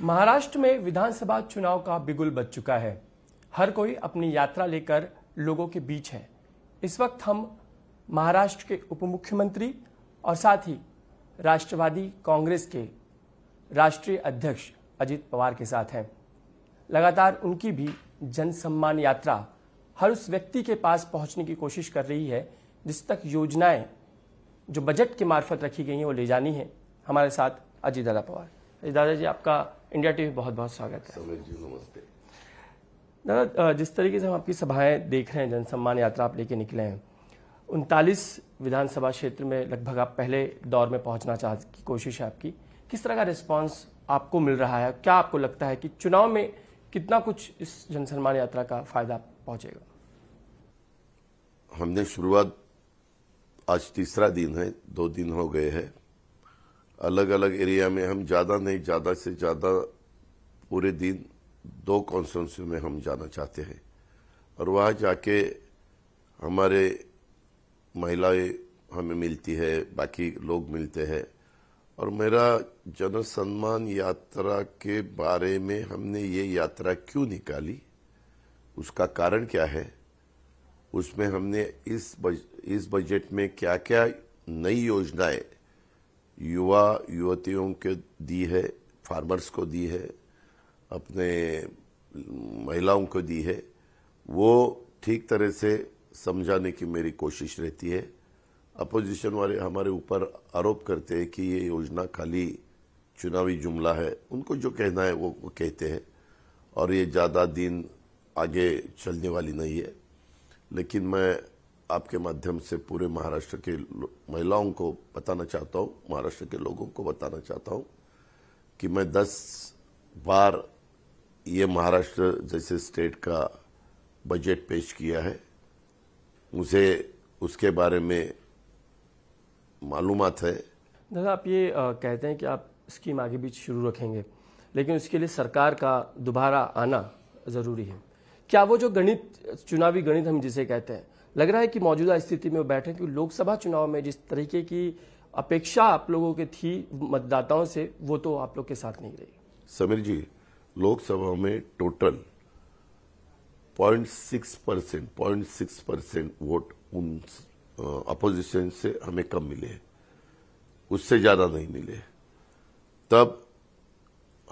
महाराष्ट्र में विधानसभा चुनाव का बिगुल बच चुका है हर कोई अपनी यात्रा लेकर लोगों के बीच है इस वक्त हम महाराष्ट्र के उप मुख्यमंत्री और साथ ही राष्ट्रवादी कांग्रेस के राष्ट्रीय अध्यक्ष अजित पवार के साथ हैं लगातार उनकी भी जन सम्मान यात्रा हर उस व्यक्ति के पास पहुंचने की कोशिश कर रही है जिस तक योजनाएं जो बजट के मार्फत रखी गई हैं वो ले जानी है हमारे साथ अजीत दादा पवार अजय दादा जी आपका इंडिया टीवी बहुत बहुत स्वागत है नमस्ते दादा जिस तरीके से हम आपकी सभाएं देख रहे हैं जनसम्मान यात्रा आप लेके निकले हैं उनतालीस विधानसभा क्षेत्र में लगभग आप पहले दौर में पहुंचना चाह की कोशिश है आपकी किस तरह का रिस्पांस आपको मिल रहा है क्या आपको लगता है कि चुनाव में कितना कुछ इस जनसम्मान यात्रा का फायदा पहुंचेगा हमने शुरुआत आज तीसरा दिन है दो दिन हो गए हैं अलग अलग एरिया में हम ज़्यादा नहीं ज़्यादा से ज़्यादा पूरे दिन दो कॉन्फ्रेंस में हम जाना चाहते हैं और वहाँ जाके हमारे महिलाएं हमें मिलती है बाकी लोग मिलते हैं और मेरा जन सम्मान यात्रा के बारे में हमने ये यात्रा क्यों निकाली उसका कारण क्या है उसमें हमने इस बज, इस बजट में क्या क्या नई योजनाएं युवा युवतियों के दी है फार्मर्स को दी है अपने महिलाओं को दी है वो ठीक तरह से समझाने की मेरी कोशिश रहती है अपोजिशन वाले हमारे ऊपर आरोप करते हैं कि ये योजना खाली चुनावी जुमला है उनको जो कहना है वो, कहते हैं और ये ज़्यादा दिन आगे चलने वाली नहीं है लेकिन मैं आपके माध्यम से पूरे महाराष्ट्र के महिलाओं को बताना चाहता हूँ महाराष्ट्र के लोगों को बताना चाहता हूँ कि मैं दस बार ये महाराष्ट्र जैसे स्टेट का बजट पेश किया है मुझे उसके बारे में मालूम है दादा आप ये आ, कहते हैं कि आप स्कीम आगे बीच शुरू रखेंगे लेकिन उसके लिए सरकार का दोबारा आना ज़रूरी है क्या वो जो गणित चुनावी गणित हम जिसे कहते हैं लग रहा है कि मौजूदा स्थिति में बैठे क्योंकि लोकसभा चुनाव में जिस तरीके की अपेक्षा आप लोगों की थी मतदाताओं से वो तो आप लोग के साथ नहीं रही समीर जी लोकसभा में total 0.6 percent point six percent vote उन अपोजिशन से हमें कम मिले उससे ज्यादा नहीं मिले तब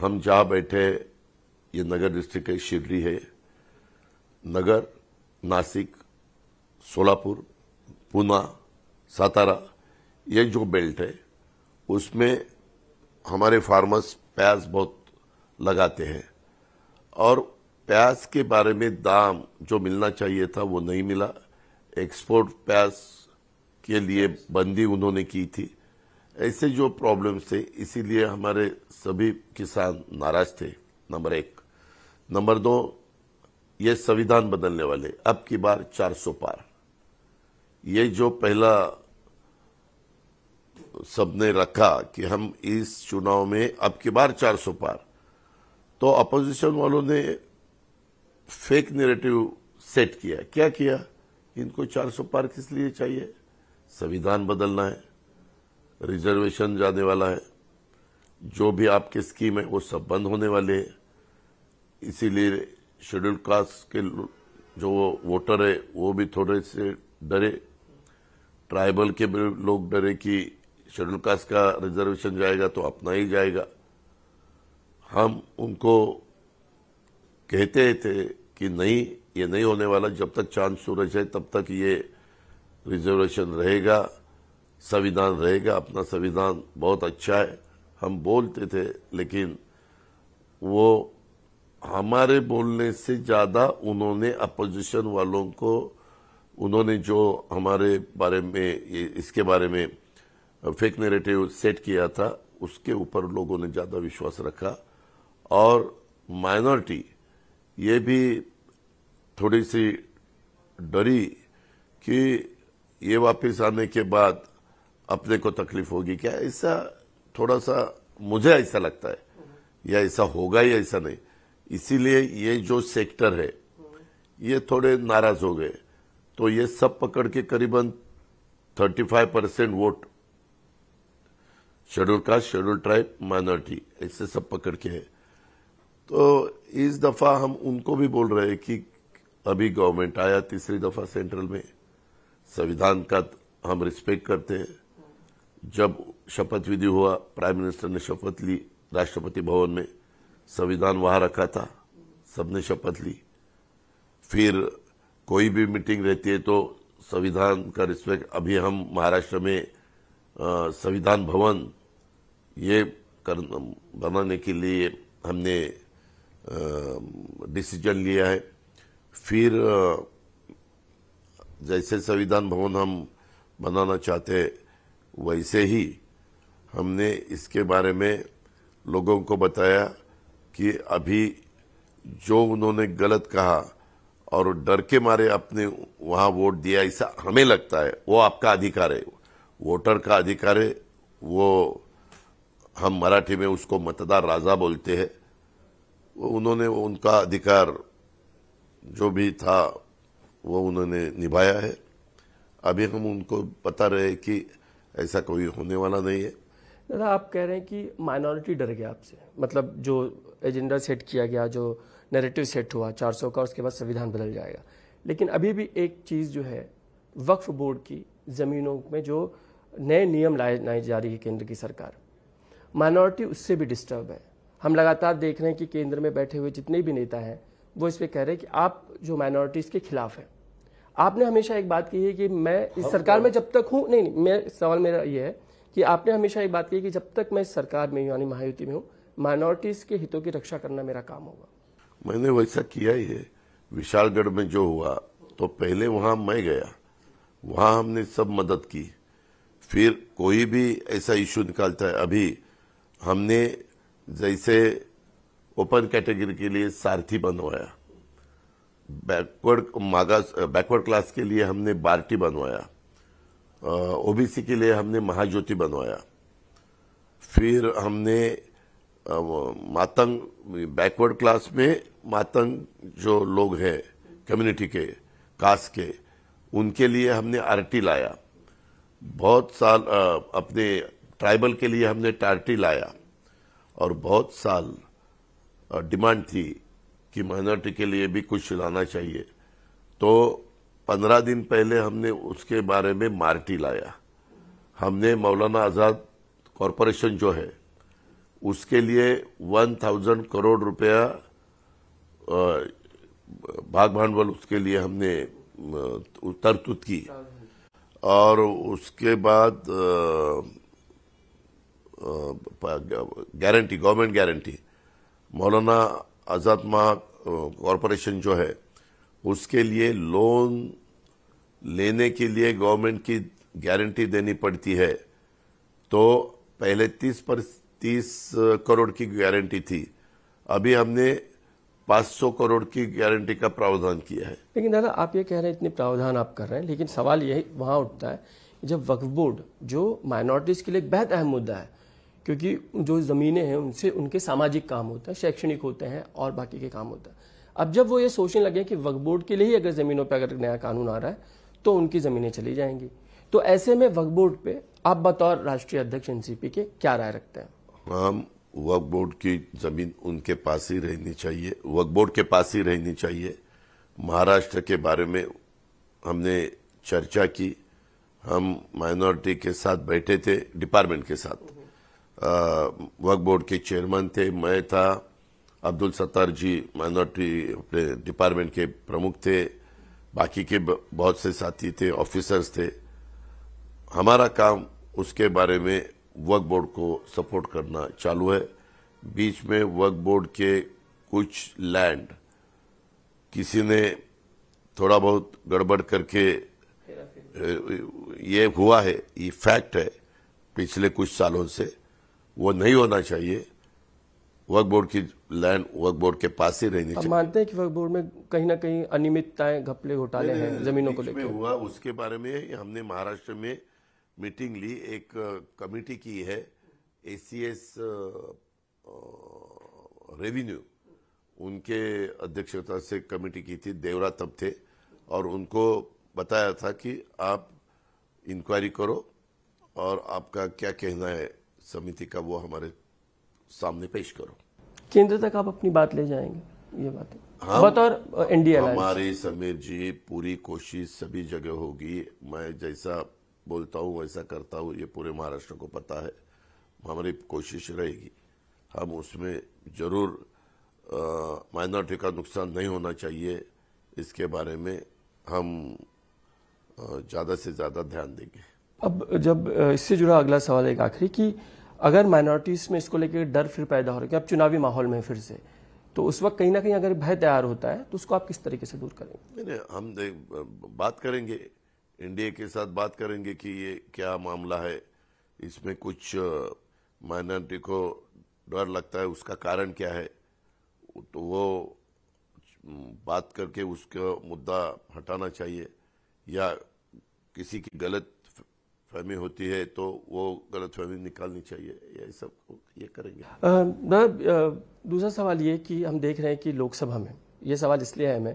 हम जहां बैठे ये नगर डिस्ट्रिक्ट है शिवरी है नगर नासिक सोलापुर पूना सातारा ये जो बेल्ट है उसमें हमारे फार्मर्स प्याज बहुत लगाते हैं और प्याज के बारे में दाम जो मिलना चाहिए था वो नहीं मिला एक्सपोर्ट प्याज के लिए बंदी उन्होंने की थी ऐसे जो प्रॉब्लम्स थे इसीलिए हमारे सभी किसान नाराज थे नंबर एक नंबर दो ये संविधान बदलने वाले अब की बार 400 पार ये जो पहला सबने रखा कि हम इस चुनाव में अब की बार 400 पार तो अपोजिशन वालों ने फेक नेरेटिव सेट किया क्या किया इनको 400 पार किस लिए चाहिए संविधान बदलना है रिजर्वेशन जाने वाला है जो भी आपके स्कीम है वो सब बंद होने वाले है इसीलिए शेड्यूल कास्ट के जो वोटर है वो भी थोड़े से डरे ट्राइबल के लोग डरे कि शेड्यूल कास्ट का रिजर्वेशन जाएगा तो अपना ही जाएगा हम उनको कहते थे कि नहीं ये नहीं होने वाला जब तक चांद सूरज है तब तक ये रिजर्वेशन रहेगा संविधान रहेगा अपना संविधान बहुत अच्छा है हम बोलते थे लेकिन वो हमारे बोलने से ज़्यादा उन्होंने अपोजिशन वालों को उन्होंने जो हमारे बारे में इसके बारे में फेक नेरेटिव सेट किया था उसके ऊपर लोगों ने ज़्यादा विश्वास रखा और माइनॉरिटी ये भी थोड़ी सी डरी कि ये वापस आने के बाद अपने को तकलीफ होगी क्या ऐसा थोड़ा सा मुझे ऐसा लगता है या ऐसा होगा या ऐसा नहीं इसीलिए ये जो सेक्टर है ये थोड़े नाराज हो गए तो ये सब पकड़ के करीबन 35 percent vote schedule caste schedule tribe minority ऐसे सब पकड़ के है तो इस दफा हम उनको भी बोल रहे हैं कि अभी गवर्नमेंट आया तीसरी दफा सेंट्रल में संविधान का हम रिस्पेक्ट करते हैं जब शपथ विधि हुआ प्राइम मिनिस्टर ने शपथ ली राष्ट्रपति भवन में संविधान वहां रखा था सबने शपथ ली फिर कोई भी मीटिंग रहती है तो संविधान का रिस्पेक्ट अभी हम महाराष्ट्र में संविधान भवन ये कर बनाने के लिए हमने डिसीजन लिया है फिर जैसे संविधान भवन हम बनाना चाहते वैसे ही हमने इसके बारे में लोगों को बताया कि अभी जो उन्होंने गलत कहा और डर के मारे आपने वहाँ वोट दिया ऐसा हमें लगता है वो आपका अधिकार है वोटर का अधिकार है वो हम मराठी में उसको मतदार राजा बोलते हैं उन्होंने उनका अधिकार जो भी था वो उन्होंने निभाया है अभी हम उनको बता रहे कि ऐसा कोई होने वाला नहीं है दादा आप कह रहे हैं कि माइनॉरिटी डर गया आपसे मतलब जो एजेंडा सेट किया गया जो नेरेटिव सेट हुआ 400 का उसके बाद संविधान बदल जाएगा लेकिन अभी भी एक चीज़ जो है वक्फ बोर्ड की ज़मीनों में जो नए नियम लाए लाए जा रही है केंद्र की सरकार माइनॉरिटी उससे भी डिस्टर्ब है हम लगातार देख रहे हैं कि केंद्र में बैठे हुए जितने भी नेता हैं वो इस पर कह रहे हैं कि आप जो माइनॉरिटीज़ के खिलाफ हैं आपने हमेशा एक बात कही है कि मैं इस सरकार तो में जब तक हूँ नहीं नहीं मैं सवाल मेरा ये है कि आपने हमेशा एक बात कही कि जब तक मैं इस सरकार में यानी महायुति में हूँ माइनॉरिटीज़ के हितों की रक्षा करना मेरा काम होगा मैंने वैसा किया ही है विशालगढ़ में जो हुआ तो पहले वहां मैं गया वहां हमने सब मदद की फिर कोई भी ऐसा इशू निकालता है अभी हमने जैसे ओपन कैटेगरी के लिए सारथी बनवाया बैकवर्ड मागा बैकवर्ड क्लास के लिए हमने बार्टी बनवाया ओबीसी के लिए हमने महाज्योति बनवाया फिर हमने मातंग बैकवर्ड क्लास में मातंग जो लोग हैं कम्युनिटी के कास्ट के उनके लिए हमने आरटी लाया बहुत साल अपने ट्राइबल के लिए हमने टारटी लाया और बहुत साल डिमांड थी कि माइनॉरिटी के लिए भी कुछ लाना चाहिए तो पंद्रह दिन पहले हमने उसके बारे में मार्टी लाया हमने मौलाना आज़ाद कॉरपोरेशन जो है उसके लिए 1000 करोड़ रुपया भाग भांडवल उसके लिए हमने तरतुत की और उसके बाद गारंटी गवर्नमेंट गारंटी मौलाना आज़ाद माह कॉरपोरेशन जो है उसके लिए लोन लेने के लिए गवर्नमेंट की गारंटी देनी पड़ती है तो पहले तीस तीस करोड़ की गारंटी थी अभी हमने 500 करोड़ की गारंटी का प्रावधान किया है लेकिन दादा आप ये कह रहे हैं इतने प्रावधान आप कर रहे हैं लेकिन सवाल यही वहाँ उठता है जब वक्फ बोर्ड जो माइनॉरिटीज़ के लिए बेहद अहम मुद्दा है क्योंकि जो ज़मीनें हैं उनसे उनके सामाजिक काम होते हैं शैक्षणिक होते हैं और बाकी के काम होते हैं अब जब वो ये सोचने लगे कि वक्फ बोर्ड के लिए ही अगर ज़मीनों पर अगर नया कानून आ रहा है तो उनकी ज़मीनें चली जाएंगी तो ऐसे में वक्फ बोर्ड पे आप बतौर राष्ट्रीय अध्यक्ष एनसीपी के क्या राय रखते हैं तमाम वर्क बोर्ड की ज़मीन उनके पास ही रहनी चाहिए वर्क बोर्ड के पास ही रहनी चाहिए महाराष्ट्र के बारे में हमने चर्चा की हम माइनॉरिटी के साथ बैठे थे डिपार्टमेंट के साथ वर्क बोर्ड के चेयरमैन थे मैं था अब्दुल सत्तार जी माइनॉरिटी अपने डिपार्टमेंट के प्रमुख थे बाकी के बहुत से साथी थे ऑफिसर्स थे हमारा काम उसके बारे में वर्क बोर्ड को सपोर्ट करना चालू है बीच में वर्क बोर्ड के कुछ लैंड किसी ने थोड़ा बहुत गड़बड़ करके ये हुआ है ये फैक्ट है पिछले कुछ सालों से वो नहीं होना चाहिए वर्क बोर्ड की लैंड वर्क बोर्ड के पास ही रहनी चाहिए मानते हैं कि वर्क बोर्ड में कहीं ना कहीं अनियमितताएं घपले घोटाले हैं जमीनों को लेकर हुआ उसके बारे में हमने महाराष्ट्र में मीटिंग ली एक कमेटी की है एसीएस रेवेन्यू उनके अध्यक्षता से कमेटी की थी देवरा तब थे और उनको बताया था कि आप इंक्वायरी करो और आपका क्या कहना है समिति का वो हमारे सामने पेश करो केंद्र तक आप अपनी बात ले जाएंगे ये बात हम बतौर इंडिया हमारी समीर जी पूरी कोशिश सभी जगह होगी मैं जैसा बोलता हूँ ऐसा करता हूँ ये पूरे महाराष्ट्र को पता है हमारी कोशिश रहेगी हम उसमें जरूर माइनॉरिटी का नुकसान नहीं होना चाहिए इसके बारे में हम ज़्यादा से ज़्यादा ध्यान देंगे अब जब इससे जुड़ा अगला सवाल एक आखिरी कि अगर माइनॉरिटीज़ में इसको लेकर डर फिर पैदा हो रहा है अब चुनावी माहौल में फिर से तो उस वक्त कहीं ना कहीं अगर भय तैयार होता है तो उसको आप किस तरीके से दूर करेंगे हम बात करेंगे एनडीए के साथ बात करेंगे कि ये क्या मामला है इसमें कुछ माइनॉरिटी को डर लगता है उसका कारण क्या है तो वो बात करके उसका मुद्दा हटाना चाहिए या किसी की गलत फहमी होती है तो वो गलत फहमी निकालनी चाहिए ये सब ये करेंगे दूसरा सवाल ये कि हम देख रहे हैं कि लोकसभा में ये सवाल इसलिए अहम है मैं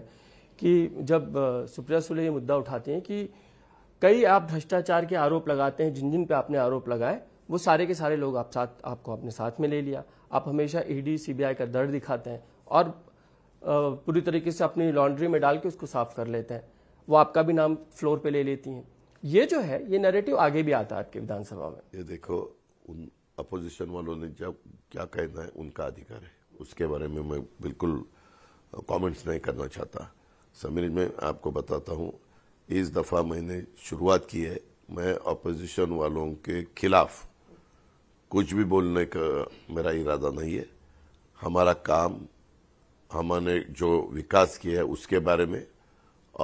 कि जब सुप्रिया सुले ये मुद्दा उठाती हैं कि कई आप भ्रष्टाचार के आरोप लगाते हैं जिन जिन पे आपने आरोप लगाए वो सारे के सारे लोग आप साथ आपको अपने साथ में ले लिया आप हमेशा ईडी e सीबीआई का दर्द दिखाते हैं और पूरी तरीके से अपनी लॉन्ड्री में डाल के उसको साफ कर लेते हैं वो आपका भी नाम फ्लोर पे ले लेती हैं ये जो है ये नेरेटिव आगे भी आता है आपके विधानसभा में ये देखो उन अपोजिशन वालों ने जब क्या कहना है उनका अधिकार है उसके बारे में मैं बिल्कुल कमेंट्स नहीं करना चाहता समीर में आपको बताता हूँ इस दफ़ा मैंने शुरुआत की है मैं अपोजिशन वालों के खिलाफ कुछ भी बोलने का मेरा इरादा नहीं है हमारा काम हमने जो विकास किया है उसके बारे में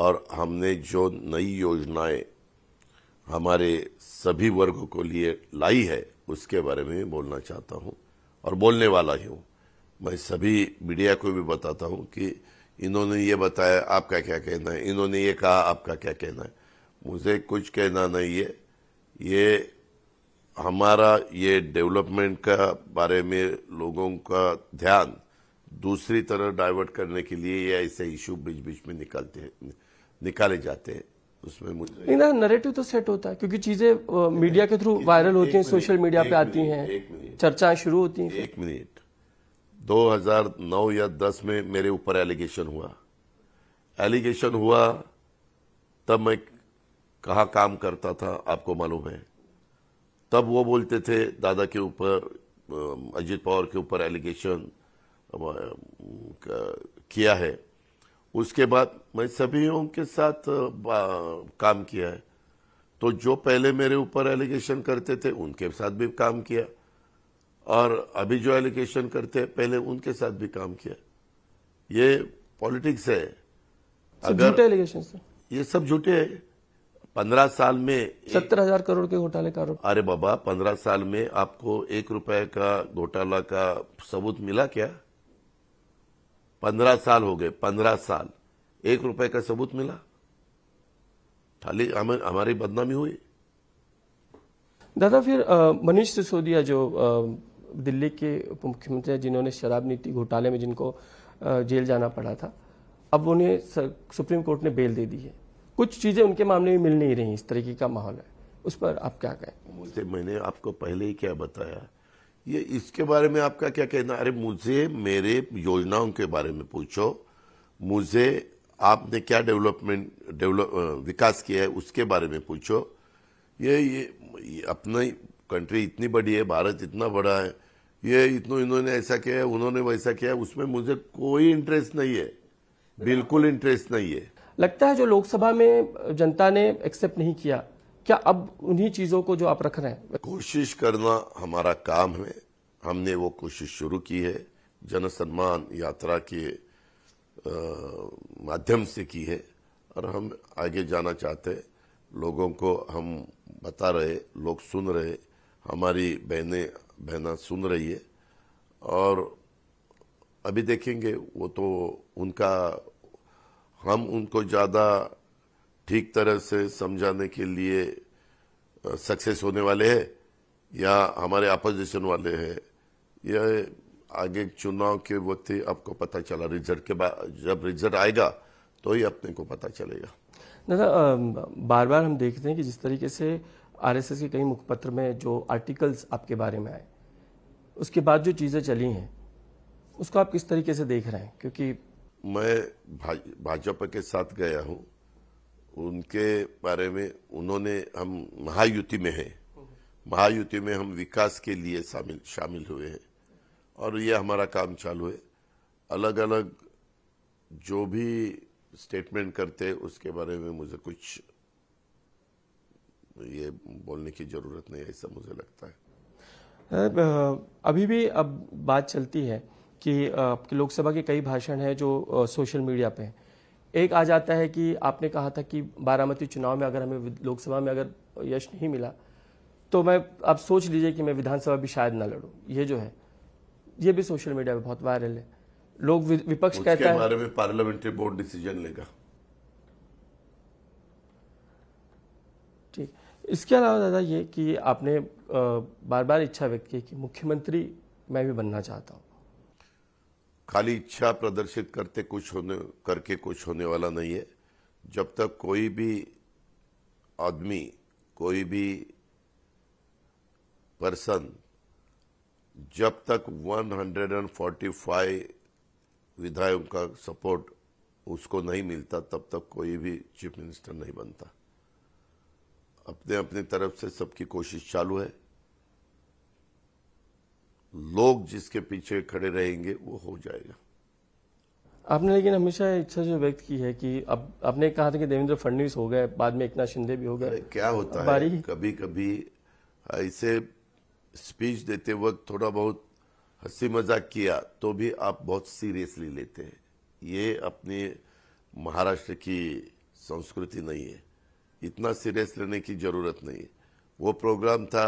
और हमने जो नई योजनाएं हमारे सभी वर्गों को लिए लाई है उसके बारे में बोलना चाहता हूं और बोलने वाला ही हूं मैं सभी मीडिया को भी बताता हूं कि इन्होंने ये बताया आपका क्या कहना है इन्होंने ये कहा आपका क्या कहना है मुझे कुछ कहना नहीं है ये हमारा ये डेवलपमेंट का बारे में लोगों का ध्यान दूसरी तरह डाइवर्ट करने के लिए या ऐसे इशू बीच बीच में निकालते हैं निकाले जाते हैं उसमें मुझे ना नरेटिव तो सेट होता है क्योंकि चीजें मीडिया के थ्रू वायरल होती हैं सोशल मीडिया पे आती हैं चर्चाएं शुरू होती हैं एक मिनट 2009 या 10 में मेरे ऊपर एलिगेशन हुआ एलिगेशन हुआ तब मैं कहाँ काम करता था आपको मालूम है तब वो बोलते थे दादा के ऊपर अजीत पवार के ऊपर एलिगेशन किया है उसके बाद मैं सभी के साथ काम किया है तो जो पहले मेरे ऊपर एलिगेशन करते थे उनके साथ भी काम किया और अभी जो एलिगेशन करते हैं पहले उनके साथ भी काम किया ये पॉलिटिक्स है अगर एलिगेशन ये सब झूठे है पंद्रह साल में सत्तर हजार करोड़ के घोटाले का आरोप अरे बाबा पंद्रह साल में आपको एक रुपए का घोटाला का सबूत मिला क्या पंद्रह साल हो गए पंद्रह साल एक रुपए का सबूत मिला खाली हमारी बदनामी हुई दादा फिर मनीष सिसोदिया जो आ, दिल्ली के उप मुख्यमंत्री जिन्होंने शराब नीति घोटाले में जिनको जेल जाना पड़ा था अब उन्हें सुप्रीम कोर्ट ने बेल दे दी है कुछ चीज़ें उनके मामले में मिल नहीं रही इस तरीके का माहौल है उस पर आप क्या कहें मुझे मैंने आपको पहले ही क्या बताया ये इसके बारे में आपका क्या कहना अरे मुझे मेरे योजनाओं के बारे में पूछो मुझे आपने क्या डेवलपमेंट डेवलप विकास किया है उसके बारे में पूछो ये ये, ये अपना कंट्री इतनी बड़ी है भारत इतना बड़ा है ये इतनो इन्होंने ऐसा किया है उन्होंने वैसा किया है उसमें मुझे कोई इंटरेस्ट नहीं है बिल्कुल इंटरेस्ट नहीं है लगता है जो लोकसभा में जनता ने एक्सेप्ट नहीं किया क्या अब उन्हीं चीजों को जो आप रख रहे हैं कोशिश करना हमारा काम है हमने वो कोशिश शुरू की है जन सम्मान यात्रा के माध्यम से की है और हम आगे जाना चाहते हैं लोगों को हम बता रहे लोग सुन रहे हमारी बहनें बहना सुन रही है और अभी देखेंगे वो तो उनका हम उनको ज़्यादा ठीक तरह से समझाने के लिए सक्सेस होने वाले हैं या हमारे अपोजिशन वाले हैं यह आगे चुनाव के वक्त ही आपको पता चला रिजल्ट के बाद जब रिजल्ट आएगा तो ही अपने को पता चलेगा दादा बार बार हम देखते हैं कि जिस तरीके से आरएसएस के कई मुखपत्र में जो आर्टिकल्स आपके बारे में आए उसके बाद जो चीज़ें चली हैं उसको आप किस तरीके से देख रहे हैं क्योंकि मैं भाजपा के साथ गया हूँ उनके बारे में उन्होंने हम महायुति में हैं महायुति में हम विकास के लिए शामिल शामिल हुए हैं और ये हमारा काम चालू है अलग अलग जो भी स्टेटमेंट करते उसके बारे में मुझे कुछ ये बोलने की ज़रूरत नहीं ऐसा मुझे लगता है अभी भी अब बात चलती है कि, कि लोकसभा के कई भाषण हैं जो सोशल मीडिया पे हैं एक आ जाता है कि आपने कहा था कि बारामती चुनाव में अगर हमें लोकसभा में अगर यश नहीं मिला तो मैं आप सोच लीजिए कि मैं विधानसभा भी शायद ना लड़ू ये जो है ये भी सोशल मीडिया पे बहुत वायरल है लोग विपक्ष कहता है में पार्लियामेंट्री बोर्ड डिसीजन लेगा ठीक इसके अलावा दादा ये कि आपने बार बार इच्छा व्यक्त की कि मुख्यमंत्री मैं भी बनना चाहता हूँ खाली इच्छा प्रदर्शित करते कुछ होने करके कुछ होने वाला नहीं है जब तक कोई भी आदमी कोई भी पर्सन जब तक 145 विधायकों का सपोर्ट उसको नहीं मिलता तब तक कोई भी चीफ मिनिस्टर नहीं बनता अपने अपने तरफ से सबकी कोशिश चालू है लोग जिसके पीछे खड़े रहेंगे वो हो जाएगा आपने लेकिन हमेशा इच्छा जो व्यक्त की है कि अब आपने कहा था कि देवेंद्र फडणवीस हो गए बाद में एकनाथ शिंदे भी हो गए क्या होता है कभी कभी ऐसे स्पीच देते वक्त थोड़ा बहुत हंसी मजाक किया तो भी आप बहुत सीरियसली लेते हैं ये अपनी महाराष्ट्र की संस्कृति नहीं है इतना सीरियस लेने की ज़रूरत नहीं है वो प्रोग्राम था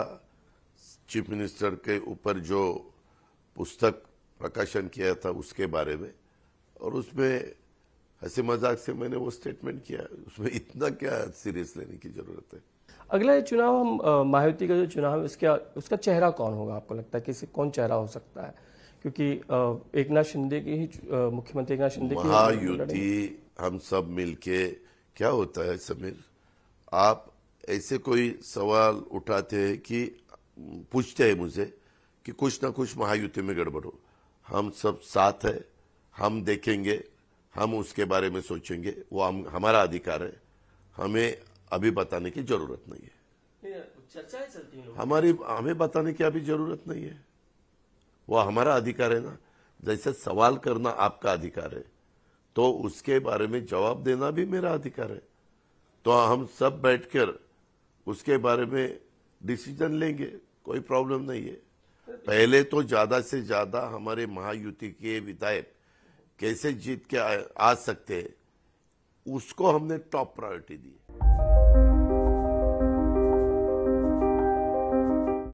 चीफ मिनिस्टर के ऊपर जो पुस्तक प्रकाशन किया था उसके बारे में और उसमें हंसी मजाक से मैंने वो स्टेटमेंट किया उसमें इतना क्या सीरियस लेने की ज़रूरत है अगला चुनाव हम मायावती का जो चुनाव है उसका उसका चेहरा कौन होगा आपको लगता है किसी कौन चेहरा हो सकता है क्योंकि एक नाथ शिंदे की ही मुख्यमंत्री एक नाथ शिंदे की महायुति हम सब मिलके क्या होता है समीर आप ऐसे कोई सवाल उठाते हैं कि पूछते हैं मुझे कि कुछ ना कुछ महायुति में गड़बड़ हो हम सब साथ है हम देखेंगे हम उसके बारे में सोचेंगे वो हम हमारा अधिकार है हमें अभी बताने की जरूरत नहीं है हमारी हमें बताने की अभी जरूरत नहीं है वो हमारा अधिकार है ना जैसे सवाल करना आपका अधिकार है तो उसके बारे में जवाब देना भी मेरा अधिकार है तो हम सब बैठकर उसके बारे में डिसीजन लेंगे कोई प्रॉब्लम नहीं है पहले तो ज्यादा से ज्यादा हमारे महायुति के विधायक कैसे जीत के आ, आ सकते हैं उसको हमने टॉप प्रायोरिटी दी